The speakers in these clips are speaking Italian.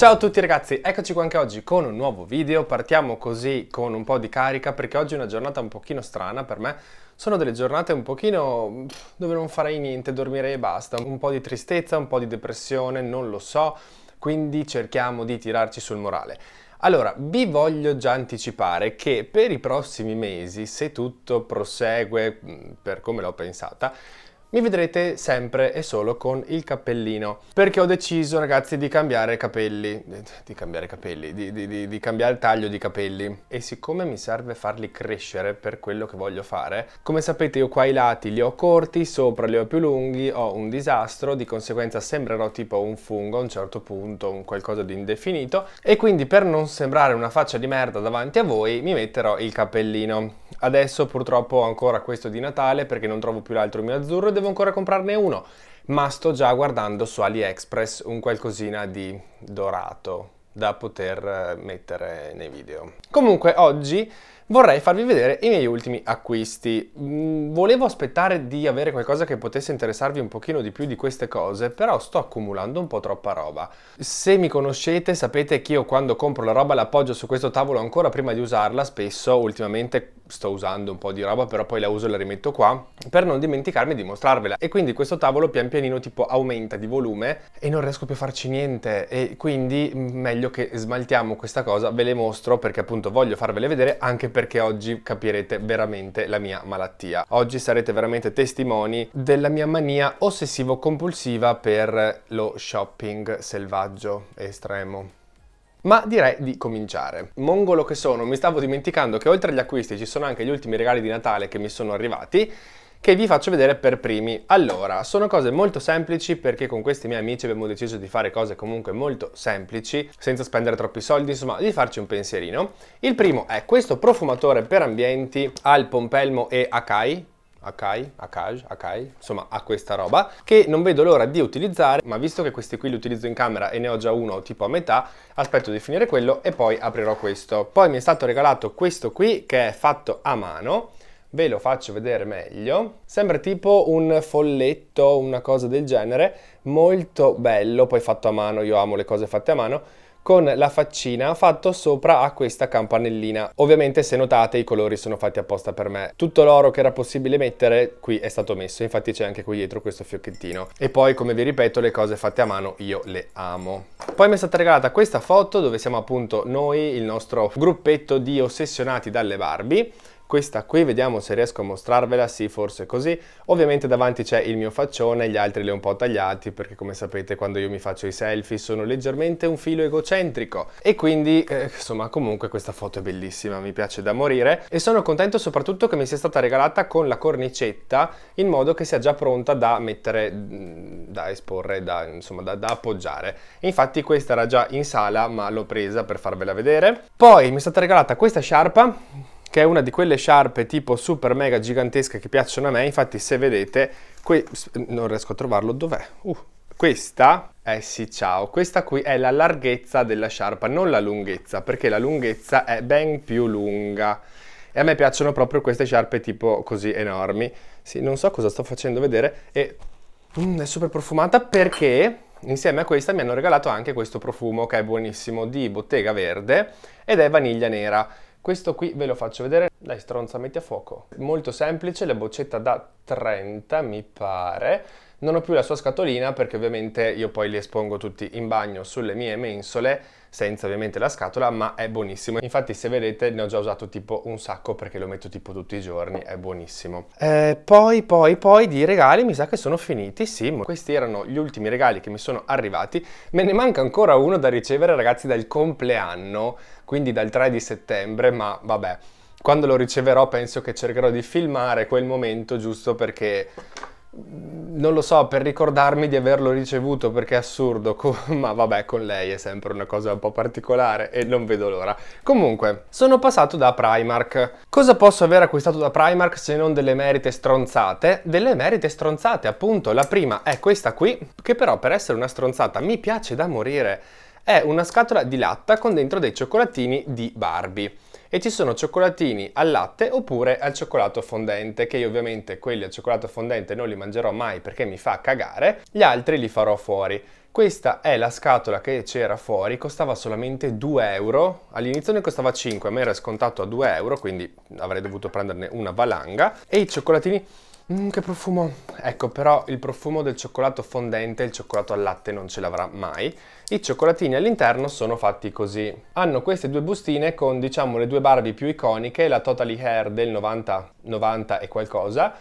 Ciao a tutti ragazzi, eccoci qua anche oggi con un nuovo video, partiamo così con un po' di carica perché oggi è una giornata un pochino strana per me, sono delle giornate un pochino dove non farei niente, dormirei e basta, un po' di tristezza, un po' di depressione, non lo so, quindi cerchiamo di tirarci sul morale. Allora, vi voglio già anticipare che per i prossimi mesi, se tutto prosegue mm, per come l'ho pensata, mi vedrete sempre e solo con il cappellino perché ho deciso ragazzi di cambiare capelli eh, di cambiare capelli di, di, di, di cambiare il taglio di capelli e siccome mi serve farli crescere per quello che voglio fare come sapete io qua i lati li ho corti sopra li ho più lunghi ho un disastro di conseguenza sembrerò tipo un fungo a un certo punto un qualcosa di indefinito e quindi per non sembrare una faccia di merda davanti a voi mi metterò il cappellino adesso purtroppo ho ancora questo di Natale perché non trovo più l'altro mio azzurro devo ancora comprarne uno, ma sto già guardando su AliExpress un qualcosina di dorato da poter eh, mettere nei video. Comunque oggi vorrei farvi vedere i miei ultimi acquisti. Mm, volevo aspettare di avere qualcosa che potesse interessarvi un pochino di più di queste cose, però sto accumulando un po' troppa roba. Se mi conoscete sapete che io quando compro la roba l'appoggio su questo tavolo ancora prima di usarla, spesso ultimamente sto usando un po' di roba, però poi la uso e la rimetto qua, per non dimenticarmi di mostrarvela. E quindi questo tavolo pian pianino tipo aumenta di volume e non riesco più a farci niente e quindi meglio che smaltiamo questa cosa, ve le mostro perché appunto voglio farvele vedere anche perché oggi capirete veramente la mia malattia. Oggi sarete veramente testimoni della mia mania ossessivo-compulsiva per lo shopping selvaggio estremo. Ma direi di cominciare. Mongolo che sono, mi stavo dimenticando che oltre agli acquisti ci sono anche gli ultimi regali di Natale che mi sono arrivati che vi faccio vedere per primi. Allora, sono cose molto semplici perché con questi miei amici abbiamo deciso di fare cose comunque molto semplici, senza spendere troppi soldi, insomma, di farci un pensierino. Il primo è questo profumatore per ambienti al pompelmo e acai, Akai, Akaj, Akai, insomma ha questa roba che non vedo l'ora di utilizzare ma visto che questi qui li utilizzo in camera e ne ho già uno tipo a metà aspetto di finire quello e poi aprirò questo poi mi è stato regalato questo qui che è fatto a mano ve lo faccio vedere meglio sembra tipo un folletto una cosa del genere molto bello poi fatto a mano io amo le cose fatte a mano con la faccina fatto sopra a questa campanellina. Ovviamente se notate i colori sono fatti apposta per me. Tutto l'oro che era possibile mettere qui è stato messo, infatti c'è anche qui dietro questo fiocchettino. E poi come vi ripeto le cose fatte a mano io le amo. Poi mi è stata regalata questa foto dove siamo appunto noi, il nostro gruppetto di ossessionati dalle Barbie questa qui vediamo se riesco a mostrarvela, sì forse così. Ovviamente davanti c'è il mio faccione, gli altri li ho un po' tagliati perché come sapete quando io mi faccio i selfie sono leggermente un filo egocentrico e quindi eh, insomma comunque questa foto è bellissima, mi piace da morire e sono contento soprattutto che mi sia stata regalata con la cornicetta in modo che sia già pronta da mettere, mm, da esporre, da, insomma da, da appoggiare. Infatti questa era già in sala ma l'ho presa per farvela vedere. Poi mi è stata regalata questa sciarpa che è una di quelle sciarpe tipo super mega gigantesche che piacciono a me, infatti se vedete, qui, non riesco a trovarlo, dov'è? Uh, questa, eh sì ciao, questa qui è la larghezza della sciarpa, non la lunghezza, perché la lunghezza è ben più lunga. E a me piacciono proprio queste sciarpe tipo così enormi. Sì, non so cosa sto facendo vedere e mm, è super profumata perché insieme a questa mi hanno regalato anche questo profumo che è buonissimo di Bottega Verde ed è vaniglia nera. Questo qui ve lo faccio vedere, dai stronza metti a fuoco. Molto semplice, la boccetta da 30 mi pare, non ho più la sua scatolina perché ovviamente io poi li espongo tutti in bagno sulle mie mensole senza ovviamente la scatola ma è buonissimo infatti se vedete ne ho già usato tipo un sacco perché lo metto tipo tutti i giorni è buonissimo eh, poi poi poi di regali mi sa che sono finiti sì questi erano gli ultimi regali che mi sono arrivati me ne manca ancora uno da ricevere ragazzi dal compleanno quindi dal 3 di settembre ma vabbè quando lo riceverò penso che cercherò di filmare quel momento giusto perché non lo so, per ricordarmi di averlo ricevuto perché è assurdo, ma vabbè, con lei è sempre una cosa un po' particolare e non vedo l'ora. Comunque, sono passato da Primark. Cosa posso aver acquistato da Primark se non delle merite stronzate? Delle merite stronzate, appunto. La prima è questa qui, che però per essere una stronzata mi piace da morire. È una scatola di latta con dentro dei cioccolatini di Barbie e ci sono cioccolatini al latte oppure al cioccolato fondente che io ovviamente quelli al cioccolato fondente non li mangerò mai perché mi fa cagare, gli altri li farò fuori. Questa è la scatola che c'era fuori, costava solamente 2 euro, all'inizio ne costava 5, a me era scontato a 2 euro, quindi avrei dovuto prenderne una valanga, e i cioccolatini Mm, che profumo! Ecco, però il profumo del cioccolato fondente il cioccolato al latte non ce l'avrà mai. I cioccolatini all'interno sono fatti così. Hanno queste due bustine con, diciamo, le due Barbie più iconiche, la Totally Hair del 90, 90 e qualcosa,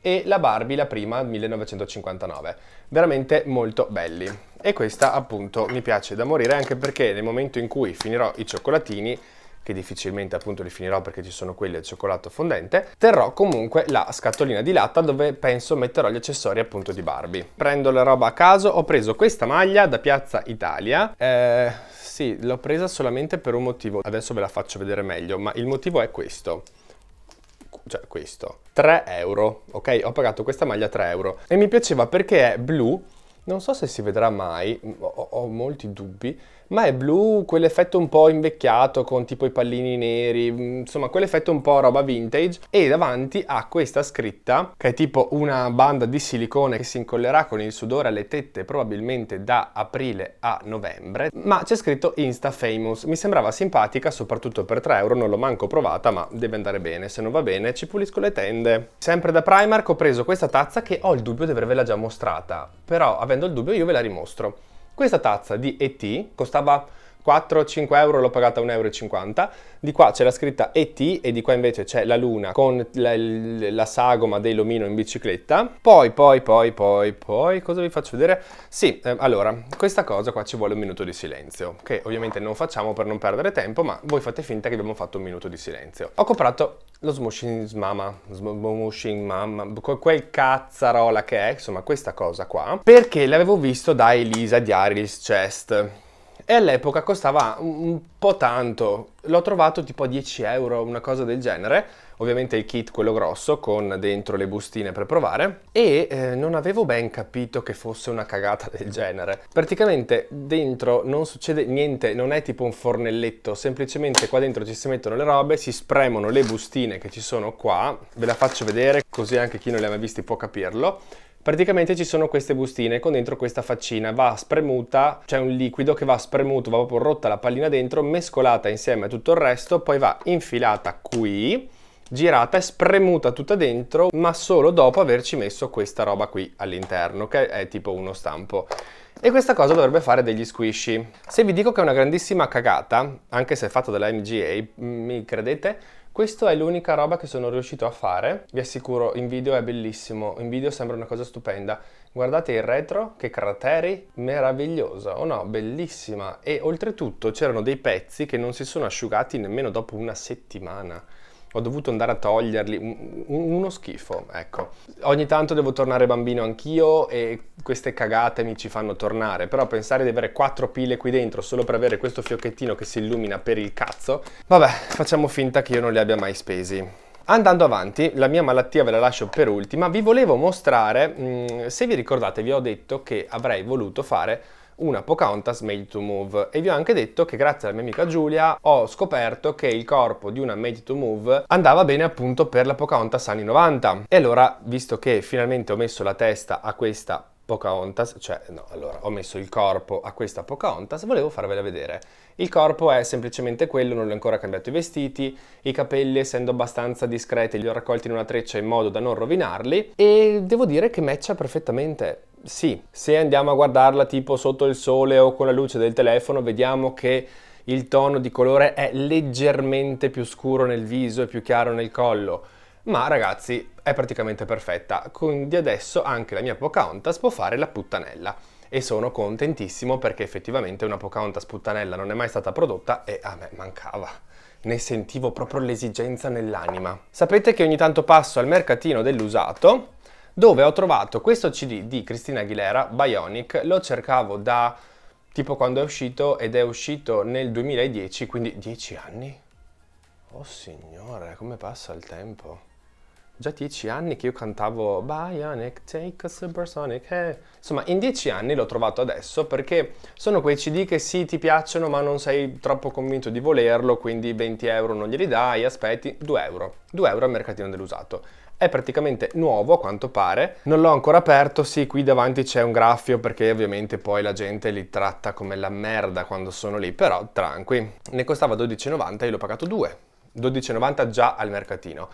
e la Barbie, la prima, 1959. Veramente molto belli. E questa, appunto, mi piace da morire anche perché nel momento in cui finirò i cioccolatini che difficilmente appunto li finirò perché ci sono quelli al cioccolato fondente, terrò comunque la scatolina di latta dove penso metterò gli accessori appunto di Barbie. Prendo la roba a caso, ho preso questa maglia da Piazza Italia, eh, sì, l'ho presa solamente per un motivo, adesso ve la faccio vedere meglio, ma il motivo è questo cioè questo, 3 euro, ok? Ho pagato questa maglia 3 euro e mi piaceva perché è blu, non so se si vedrà mai, ho molti dubbi, ma è blu, quell'effetto un po' invecchiato con tipo i pallini neri, mm, insomma quell'effetto un po' roba vintage e davanti ha questa scritta che è tipo una banda di silicone che si incollerà con il sudore alle tette probabilmente da aprile a novembre, ma c'è scritto Insta Famous, mi sembrava simpatica soprattutto per 3 euro, non l'ho manco provata ma deve andare bene, se non va bene ci pulisco le tende. Sempre da Primark ho preso questa tazza che ho il dubbio di avervela già mostrata, però avendo il dubbio io ve la rimostro. Questa tazza di ET costava 4-5 euro l'ho pagata 1,50 euro, di qua c'è la scritta ET e di qua invece c'è la luna con la, la, sagoma dell'omino in bicicletta. Poi, poi, poi, poi, poi, cosa vi faccio vedere? Sì, eh, allora, questa cosa qua ci vuole un minuto di silenzio, che ovviamente non facciamo per non perdere tempo, ma voi fate finta che abbiamo fatto un minuto di silenzio. Ho comprato lo smushing mama, smushing mama, quel cazzarola che è, insomma questa cosa qua, perché l'avevo visto da Elisa di Aris Chest e all'epoca costava un po' tanto, l'ho trovato tipo a 10 euro, una cosa del genere, ovviamente il kit quello grosso con dentro le bustine per provare e eh, non avevo ben capito che fosse una cagata del genere. Praticamente dentro non succede niente, non è tipo un fornelletto, semplicemente qua dentro ci si mettono le robe, si spremono le bustine che ci sono qua, ve la faccio vedere così anche chi non le ha mai visti può capirlo Praticamente ci sono queste bustine con dentro questa faccina, va spremuta, c'è un liquido che va spremuto, va proprio rotta la pallina dentro, mescolata insieme a tutto il resto, poi va infilata qui, girata e spremuta tutta dentro, ma solo dopo averci messo questa roba qui all'interno, che è tipo uno stampo. E questa cosa dovrebbe fare degli squishy. Se vi dico che è una grandissima cagata, anche se è fatta dalla MGA, mi credete? Questo è l'unica roba che sono riuscito a fare, vi assicuro in video è bellissimo, in video sembra una cosa stupenda. Guardate il retro, che crateri, meravigliosa, oh no, bellissima. E oltretutto c'erano dei pezzi che non si sono asciugati nemmeno dopo una settimana ho dovuto andare a toglierli, uno schifo, ecco. Ogni tanto devo tornare bambino anch'io e queste cagate mi ci fanno tornare, però pensare di avere quattro pile qui dentro solo per avere questo fiocchettino che si illumina per il cazzo, vabbè, facciamo finta che io non li abbia mai spesi. Andando avanti, la mia malattia ve la lascio per ultima, vi volevo mostrare, mm, se vi ricordate vi ho detto che avrei voluto fare una Pocahontas Made to Move e vi ho anche detto che grazie alla mia amica Giulia ho scoperto che il corpo di una Made to Move andava bene appunto per la Pocahontas anni 90 e allora visto che finalmente ho messo la testa a questa Pocahontas, cioè no, allora ho messo il corpo a questa Pocahontas, volevo farvela vedere. Il corpo è semplicemente quello, non ho ancora cambiato i vestiti, i capelli essendo abbastanza discreti li ho raccolti in una treccia in modo da non rovinarli e devo dire che matcha perfettamente. Sì, se andiamo a guardarla tipo sotto il sole o con la luce del telefono vediamo che il tono di colore è leggermente più scuro nel viso e più chiaro nel collo ma ragazzi è praticamente perfetta, quindi adesso anche la mia Pocahontas può fare la puttanella e sono contentissimo perché effettivamente una Pocahontas puttanella non è mai stata prodotta e a me mancava. Ne sentivo proprio l'esigenza nell'anima. Sapete che ogni tanto passo al mercatino dell'usato dove ho trovato questo CD di Cristina Aguilera, Bionic, lo cercavo da tipo quando è uscito ed è uscito nel 2010, quindi 10 anni. Oh signore, come passa il tempo già dieci anni che io cantavo Bionic, Take a Supersonic, eh. insomma in dieci anni l'ho trovato adesso perché sono quei CD che sì ti piacciono ma non sei troppo convinto di volerlo, quindi 20 euro non glieli dai, aspetti 2 euro, 2 euro al mercatino dell'usato. È praticamente nuovo a quanto pare, non l'ho ancora aperto, sì qui davanti c'è un graffio perché ovviamente poi la gente li tratta come la merda quando sono lì, però tranqui. Ne costava 12,90 e l'ho pagato 2, 12,90 già al mercatino.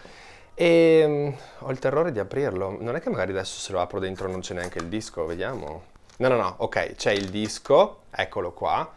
E ehm, ho il terrore di aprirlo. Non è che magari adesso se lo apro dentro non c'è neanche il disco, vediamo. No, no, no, ok, c'è il disco, eccolo qua.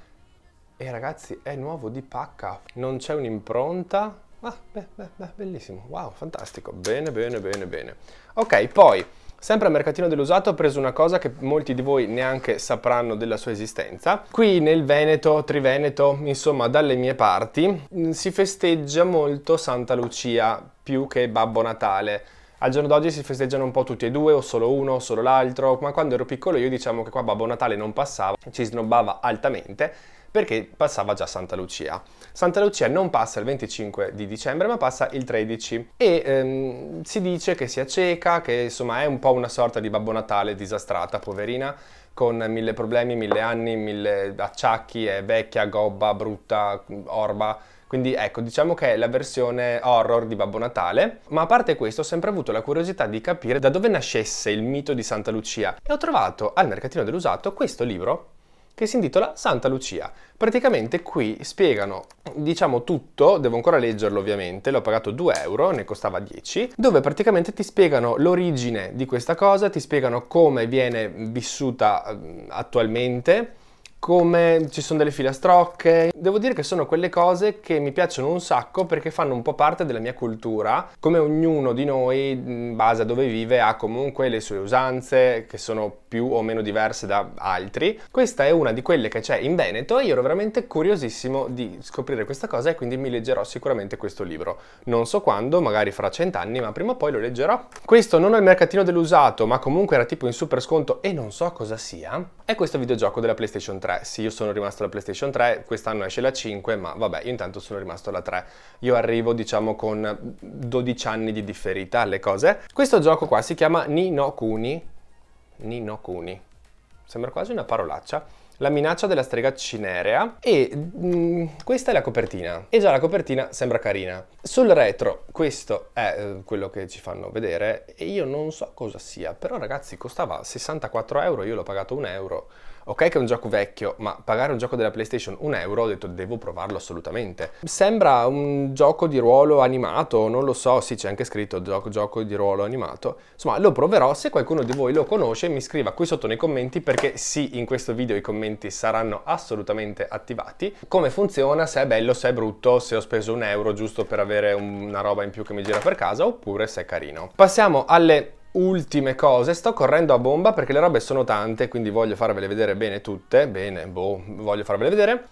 E ragazzi, è nuovo di pacca, non c'è un'impronta. Ah, beh, beh, beh, bellissimo, wow, fantastico, bene, bene, bene, bene. Ok, poi Sempre al mercatino dell'usato ho preso una cosa che molti di voi neanche sapranno della sua esistenza. Qui nel Veneto, Triveneto, insomma dalle mie parti, mm, si festeggia molto Santa Lucia più che Babbo Natale. Al giorno d'oggi si festeggiano un po' tutti e due, o solo uno, o solo l'altro, ma quando ero piccolo io diciamo che qua Babbo Natale non passava, ci snobbava altamente perché passava già Santa Lucia. Santa Lucia non passa il 25 di dicembre ma passa il 13 e ehm, si dice che sia cieca, che insomma è un po' una sorta di Babbo Natale disastrata, poverina, con mille problemi, mille anni, mille acciacchi, è vecchia, gobba, brutta, orba. Quindi ecco, diciamo che è la versione horror di Babbo Natale, ma a parte questo ho sempre avuto la curiosità di capire da dove nascesse il mito di Santa Lucia e ho trovato al mercatino dell'usato questo libro che si intitola Santa Lucia. Praticamente qui spiegano, diciamo tutto, devo ancora leggerlo ovviamente, l'ho pagato 2 euro, ne costava 10, dove praticamente ti spiegano l'origine di questa cosa, ti spiegano come viene vissuta ehm, attualmente, come ci sono delle filastrocche. Devo dire che sono quelle cose che mi piacciono un sacco perché fanno un po' parte della mia cultura, come ognuno di noi in base a dove vive ha comunque le sue usanze che sono più o meno diverse da altri. Questa è una di quelle che c'è in Veneto e io ero veramente curiosissimo di scoprire questa cosa e quindi mi leggerò sicuramente questo libro. Non so quando, magari fra cent'anni, ma prima o poi lo leggerò. Questo non è il mercatino dell'usato, ma comunque era tipo in super sconto e non so cosa sia. È questo videogioco della PlayStation 3. 3. Sì, io sono rimasto alla PlayStation 3, quest'anno esce la 5, ma vabbè, io intanto sono rimasto alla 3. Io arrivo, diciamo, con 12 anni di differita alle cose. Questo gioco qua si chiama Ni no Kuni. Ni no Kuni. Sembra quasi una parolaccia. La minaccia della strega cinerea e mh, mm, questa è la copertina e già la copertina sembra carina. Sul retro questo è eh, quello che ci fanno vedere e io non so cosa sia, però ragazzi costava 64 euro, io l'ho pagato 1 euro Ok che è un gioco vecchio, ma pagare un gioco della PlayStation un euro, ho detto devo provarlo assolutamente. Sembra un gioco di ruolo animato, non lo so, sì c'è anche scritto gioco, gioco di ruolo animato. Insomma lo proverò, se qualcuno di voi lo conosce mi scriva qui sotto nei commenti perché sì in questo video i commenti saranno assolutamente attivati. Come funziona, se è bello, se è brutto, se ho speso un euro giusto per avere una roba in più che mi gira per casa oppure se è carino. Passiamo alle ultime cose, sto correndo a bomba perché le robe sono tante, quindi voglio farvele vedere bene tutte, bene, boh, voglio farvele vedere.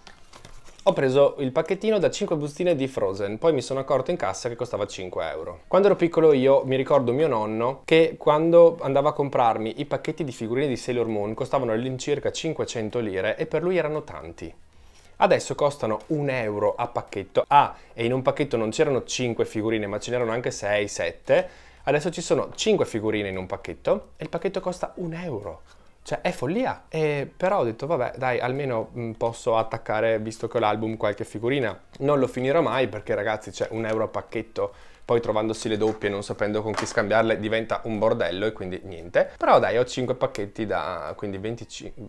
Ho preso il pacchettino da 5 bustine di Frozen, poi mi sono accorto in cassa che costava 5 euro. Quando ero piccolo io mi ricordo mio nonno che quando andava a comprarmi i pacchetti di figurine di Sailor Moon costavano all'incirca 500 lire e per lui erano tanti. Adesso costano 1 euro a pacchetto. Ah, e in un pacchetto non c'erano 5 figurine ma ce n'erano anche 6, 7 Adesso ci sono 5 figurine in un pacchetto e il pacchetto costa 1 euro. Cioè, è follia. E però ho detto, vabbè, dai, almeno posso attaccare, visto che ho l'album, qualche figurina. Non lo finirò mai perché, ragazzi, c'è un euro a pacchetto. Poi trovandosi le doppie e non sapendo con chi scambiarle diventa un bordello e quindi niente. Però dai, ho 5 pacchetti da... quindi 25...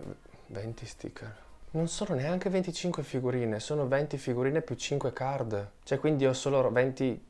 20 sticker. Non sono neanche 25 figurine, sono 20 figurine più 5 card. Cioè, quindi ho solo 20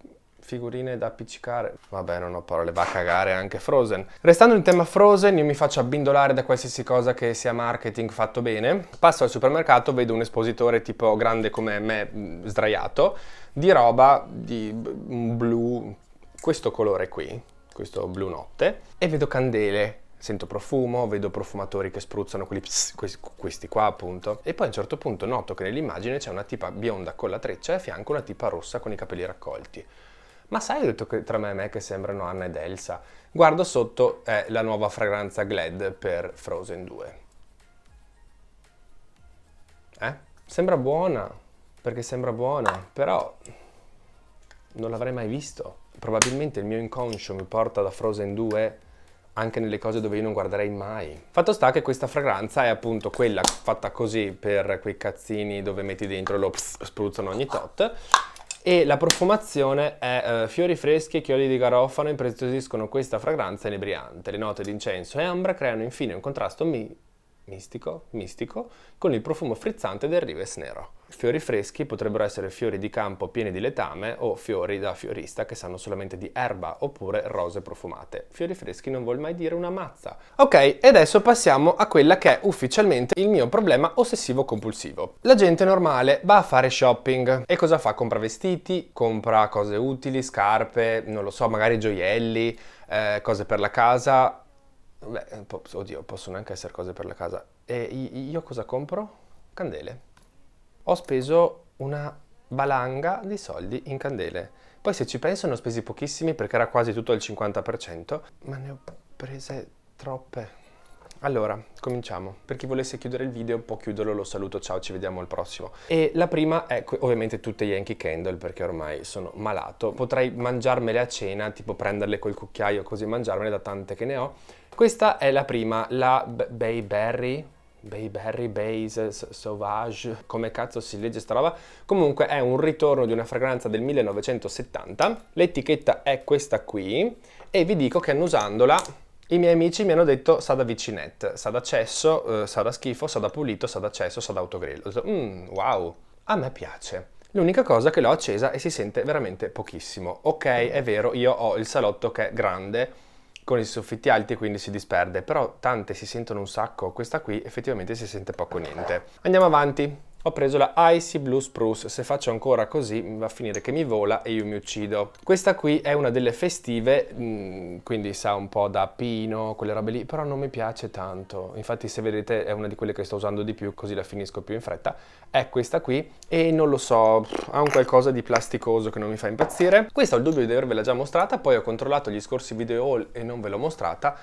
figurine da appiccicare. Vabbè, non ho parole, va a cagare anche Frozen. Restando in tema Frozen, io mi faccio abbindolare da qualsiasi cosa che sia marketing fatto bene. Passo al supermercato, vedo un espositore tipo grande come me, mm, sdraiato, di roba di blu, questo colore qui, questo blu notte, e vedo candele sento profumo, vedo profumatori che spruzzano quelli pss, questi qua appunto e poi a un certo punto noto che nell'immagine c'è una tipa bionda con la treccia e a fianco una tipa rossa con i capelli raccolti. Ma sai, ho detto che tra me e me che sembrano Anna ed Elsa. Guardo sotto, è la nuova fragranza Glad per Frozen 2. Eh? Sembra buona, perché sembra buona, però non l'avrei mai visto. Probabilmente il mio inconscio mi porta da Frozen 2 anche nelle cose dove io non guarderei mai. Fatto sta che questa fragranza è appunto quella fatta così per quei cazzini dove metti dentro e lo pss, spruzzano ogni tot e la profumazione è eh, fiori freschi e chiodi di garofano impreziosiscono questa fragranza inebriante. Le note di incenso e ambra creano infine un contrasto mi mistico, mistico con il profumo frizzante del Rives Nero. Fiori freschi potrebbero essere fiori di campo pieni di letame o fiori da fiorista che sanno solamente di erba oppure rose profumate. Fiori freschi non vuol mai dire una mazza. Ok, e adesso passiamo a quella che è ufficialmente il mio problema ossessivo compulsivo. La gente normale va a fare shopping e cosa fa? Compra vestiti, compra cose utili, scarpe, non lo so, magari gioielli, eh, cose per la casa. Beh, oddio, possono anche essere cose per la casa. E io cosa compro? Candele ho speso una valanga di soldi in candele. Poi se ci penso ne ho spesi pochissimi perché era quasi tutto il 50%, ma ne ho prese troppe. Allora, cominciamo. Per chi volesse chiudere il video, può chiuderlo, lo saluto, ciao, ci vediamo al prossimo. E la prima è ovviamente tutte Yankee Candle, perché ormai sono malato. Potrei mangiarmele a cena, tipo prenderle col cucchiaio così mangiarmene da tante che ne ho. Questa è la prima, la Bayberry Bayberry, Base, Sauvage, come cazzo si legge sta roba? Comunque è un ritorno di una fragranza del 1970, l'etichetta è questa qui e vi dico che annusandola i miei amici mi hanno detto sa da vicinette, sa da cesso, eh, sa da schifo, sa da pulito, sa da cesso, sa da autogrill. Ho detto, mm, wow, a me piace. L'unica cosa è che l'ho accesa e si sente veramente pochissimo. Ok, è vero, io ho il salotto che è grande, con i soffitti alti e quindi si disperde, però tante si sentono un sacco, questa qui effettivamente si sente poco niente. Andiamo avanti. Ho preso la Icy Blue Spruce, se faccio ancora così mm, va a finire che mi vola e io mi uccido. Questa qui è una delle festive, mm, quindi sa un po' da pino, quelle robe lì, però non mi piace tanto. Infatti se vedete è una di quelle che sto usando di più, così la finisco più in fretta. È questa qui e non lo so, ha un qualcosa di plasticoso che non mi fa impazzire. Questa ho il dubbio di avervela già mostrata, poi ho controllato gli scorsi video haul e non ve l'ho mostrata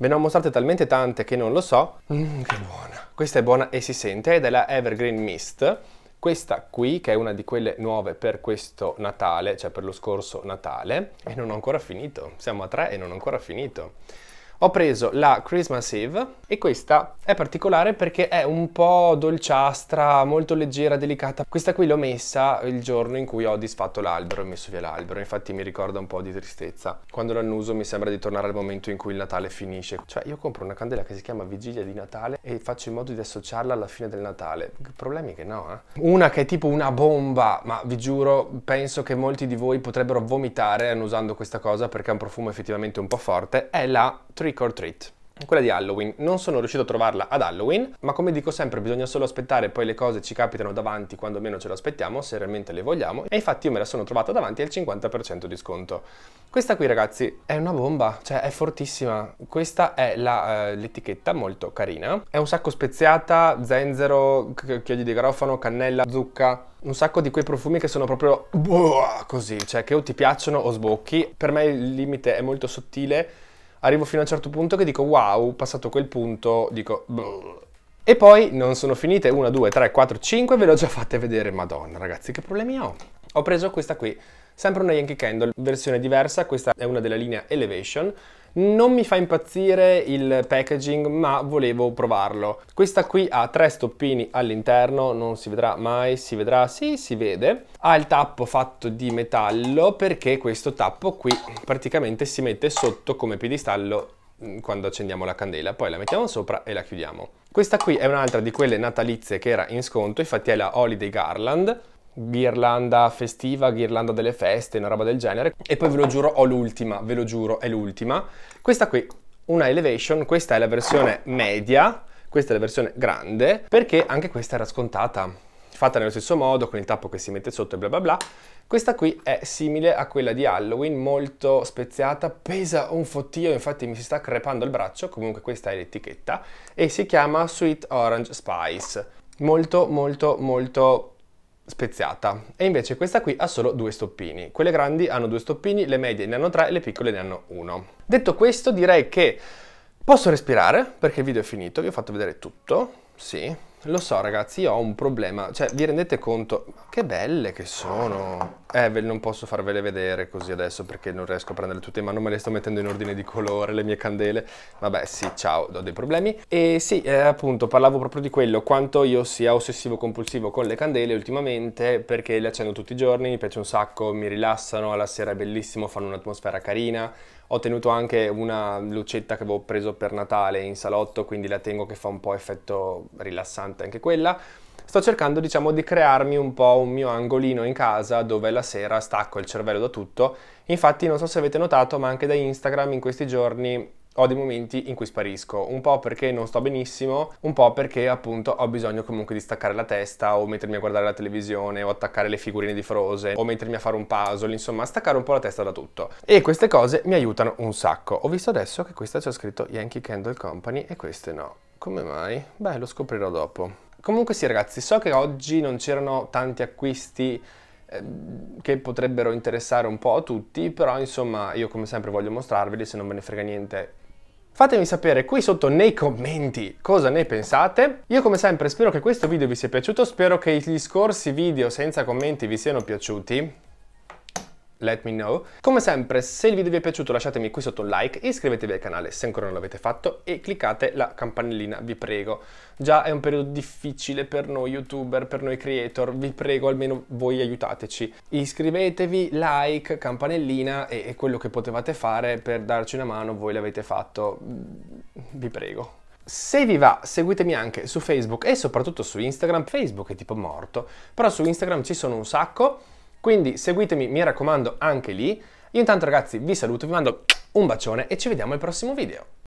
Ve ne ho mostrate talmente tante che non lo so. Mmm, che buona. Questa è buona e si sente, è della Evergreen Mist. Questa qui, che è una di quelle nuove per questo Natale, cioè per lo scorso Natale, e non ho ancora finito. Siamo a tre e non ho ancora finito. Ho preso la Christmas Eve e questa è particolare perché è un po' dolciastra, molto leggera, delicata. Questa qui l'ho messa il giorno in cui ho disfatto l'albero e messo via l'albero, infatti mi ricorda un po' di tristezza. Quando l'annuso mi sembra di tornare al momento in cui il Natale finisce. Cioè io compro una candela che si chiama Vigilia di Natale e faccio in modo di associarla alla fine del Natale. Problemi che no, eh. Una che è tipo una bomba, ma vi giuro, penso che molti di voi potrebbero vomitare annusando questa cosa perché ha un profumo effettivamente un po' forte, è la Trick or Treat quella di Halloween. Non sono riuscito a trovarla ad Halloween, ma come dico sempre bisogna solo aspettare, poi le cose ci capitano davanti quando meno ce lo aspettiamo, se realmente le vogliamo, e infatti io me la sono trovata davanti al 50% di sconto. Questa qui ragazzi è una bomba, cioè è fortissima, questa è eh, l'etichetta, uh, molto carina, è un sacco speziata, zenzero, chiodi di garofano, cannella, zucca, un sacco di quei profumi che sono proprio boh, così, cioè che o ti piacciono o sbocchi, per me il limite è molto sottile, arrivo fino a un certo punto che dico wow, passato quel punto dico... Brrr. E poi non sono finite 1, 2, 3, 4, 5, ve l'ho già fatte vedere, madonna ragazzi che problemi ho. Ho preso questa qui, sempre una Yankee Candle, versione diversa, questa è una della linea Elevation, non mi fa impazzire il packaging ma volevo provarlo. Questa qui ha tre stoppini all'interno, non si vedrà mai, si vedrà, sì si vede. Ha il tappo fatto di metallo perché questo tappo qui praticamente si mette sotto come piedistallo mm, quando accendiamo la candela, poi la mettiamo sopra e la chiudiamo. Questa qui è un'altra di quelle natalizie che era in sconto, infatti è la Holiday Garland, ghirlanda festiva, ghirlanda delle feste, una roba del genere. E poi ve lo giuro, ho l'ultima, ve lo giuro, è l'ultima. Questa qui, una Elevation, questa è la versione media, questa è la versione grande, perché anche questa era scontata, fatta nello stesso modo, con il tappo che si mette sotto e bla bla bla. Questa qui è simile a quella di Halloween, molto speziata, pesa un fottio, infatti mi si sta crepando il braccio, comunque questa è l'etichetta, e si chiama Sweet Orange Spice. Molto, molto, molto speziata e invece questa qui ha solo due stoppini. Quelle grandi hanno due stoppini, le medie ne hanno tre e le piccole ne hanno uno. Detto questo direi che posso respirare perché il video è finito, vi ho fatto vedere tutto, sì, lo so ragazzi, io ho un problema, cioè vi rendete conto, che belle che sono. Eh, non posso farvele vedere così adesso perché non riesco a prenderle tutte in mano, me le sto mettendo in ordine di colore, le mie candele. Vabbè, sì, ciao, ho dei problemi. E sì, eh, appunto, parlavo proprio di quello, quanto io sia ossessivo compulsivo con le candele ultimamente, perché le accendo tutti i giorni, mi piace un sacco, mi rilassano, alla sera è bellissimo, fanno un'atmosfera carina ho tenuto anche una lucetta che avevo preso per Natale in salotto, quindi la tengo che fa un po' effetto rilassante anche quella. Sto cercando diciamo di crearmi un po' un mio angolino in casa dove la sera stacco il cervello da tutto. Infatti non so se avete notato ma anche da Instagram in questi giorni ho dei momenti in cui sparisco, un po' perché non sto benissimo, un po' perché appunto ho bisogno comunque di staccare la testa o mettermi a guardare la televisione o attaccare le figurine di Frozen o mettermi a fare un puzzle, insomma staccare un po' la testa da tutto. E queste cose mi aiutano un sacco. Ho visto adesso che questa c'è scritto Yankee Candle Company e queste no. Come mai? Beh, lo scoprirò dopo. Comunque sì ragazzi, so che oggi non c'erano tanti acquisti ehm, che potrebbero interessare un po' a tutti, però insomma io come sempre voglio mostrarveli, se non me ne frega niente Fatemi sapere qui sotto nei commenti cosa ne pensate. Io come sempre spero che questo video vi sia piaciuto, spero che gli scorsi video senza commenti vi siano piaciuti let me know. Come sempre, se il video vi è piaciuto lasciatemi qui sotto un like, iscrivetevi al canale se ancora non l'avete fatto e cliccate la campanellina, vi prego. Già è un periodo difficile per noi youtuber, per noi creator, vi prego almeno voi aiutateci. Iscrivetevi, like, campanellina e, e quello che potevate fare per darci una mano voi l'avete fatto, vi prego. Se vi va, seguitemi anche su Facebook e soprattutto su Instagram. Facebook è tipo morto, però su Instagram ci sono un sacco quindi seguitemi, mi raccomando, anche lì. Io intanto ragazzi vi saluto, vi mando un bacione e ci vediamo al prossimo video.